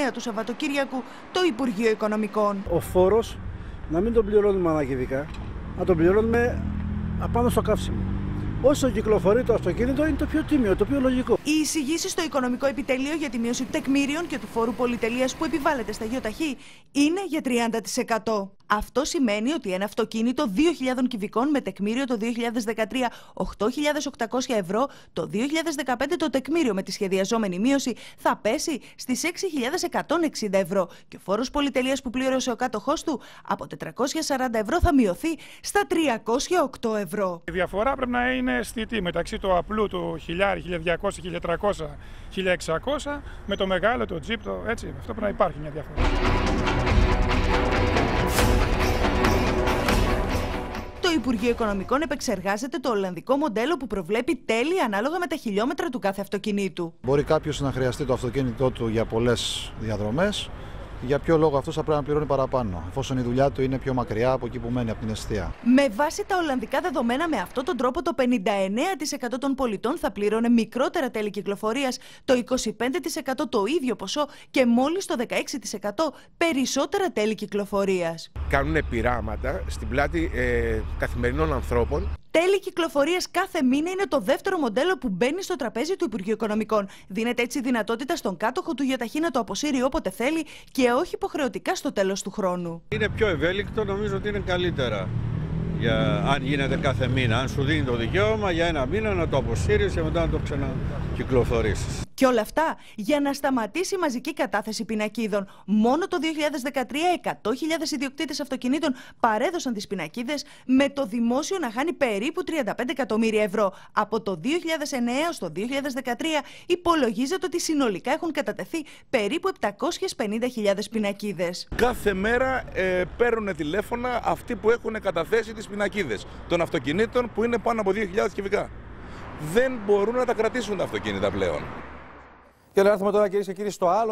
νέα του Σαββατοκύριακου το Υπουργείο Οικονομικών. Ο φόρος να μην τον πληρώνουμε αναγκηδικά, να τον πληρώνουμε απάνω στο καύσιμο. Όσο κυκλοφορεί το αυτοκίνητο είναι το πιο τίμιο, το πιο λογικό. Οι εισηγήσεις στο Οικονομικό Επιτελείο για τη μείωση τεκμήριων και του φόρου πολυτελείας που επιβάλλεται στα ΙΟΤΑΧΗ είναι για 30%. Αυτό σημαίνει ότι ένα αυτοκίνητο 2.000 κυβικών με τεκμήριο το 2013 8.800 ευρώ, το 2015 το τεκμήριο με τη σχεδιαζόμενη μείωση θα πέσει στις 6.160 ευρώ και ο φόρος πολυτελείας που πλήρωσε ο κάτοχός του από 440 ευρώ θα μειωθεί στα 308 ευρώ. Η διαφορά πρέπει να είναι αισθητή μεταξύ του απλού του 1.000, 1.200, 1.300, 1.600 με το μεγάλο το τζίπτο, έτσι, αυτό πρέπει να υπάρχει μια διαφορά. Υπουργείο Οικονομικών επεξεργάζεται το Ολλανδικό μοντέλο που προβλέπει τέλη ανάλογα με τα χιλιόμετρα του κάθε αυτοκινήτου. Μπορεί κάποιος να χρειαστεί το αυτοκίνητό του για πολλές διαδρομές για ποιο λόγο αυτός θα πρέπει να πληρώνει παραπάνω, εφόσον η δουλειά του είναι πιο μακριά από εκεί που μένει, από την αιστεία. Με βάση τα Ολλανδικά δεδομένα, με αυτόν τον τρόπο το 59% των πολιτών θα πλήρωνε μικρότερα τέλη κυκλοφορίας, το 25% το ίδιο ποσό και μόλις το 16% περισσότερα τέλη κυκλοφορίας. Κάνουν πειράματα στην πλάτη ε, καθημερινών ανθρώπων τέλη κυκλοφορίας κάθε μήνα είναι το δεύτερο μοντέλο που μπαίνει στο τραπέζι του Υπουργείου Οικονομικών. Δίνεται έτσι δυνατότητα στον κάτοχο του ταχύ να το αποσύρει όποτε θέλει και όχι υποχρεωτικά στο τέλος του χρόνου. Είναι πιο ευέλικτο, νομίζω ότι είναι καλύτερα. Για, αν γίνεται κάθε μήνα, αν σου δίνει το δικαίωμα για ένα μήνα να το αποσύρεις και μετά να το ξανα, και όλα αυτά για να σταματήσει η μαζική κατάθεση πινακίδων. Μόνο το 2013 100.000 ιδιοκτήτες αυτοκινήτων παρέδωσαν τις πινακίδες με το δημόσιο να χάνει περίπου 35 εκατομμύρια ευρώ. Από το 2009 έως το 2013 υπολογίζεται ότι συνολικά έχουν κατατεθεί περίπου 750.000 πινακίδες. Κάθε μέρα ε, παίρνουν τηλέφωνα αυτοί που έχουν καταθέσει τις πινακίδες των αυτοκινήτων που είναι πάνω από 2.000 κυβικά δεν μπορούν να τα κρατήσουν τα αυτοκίνητα πλέον. Και να έρθουμε τώρα κυρίες και κύριοι στο άλλο.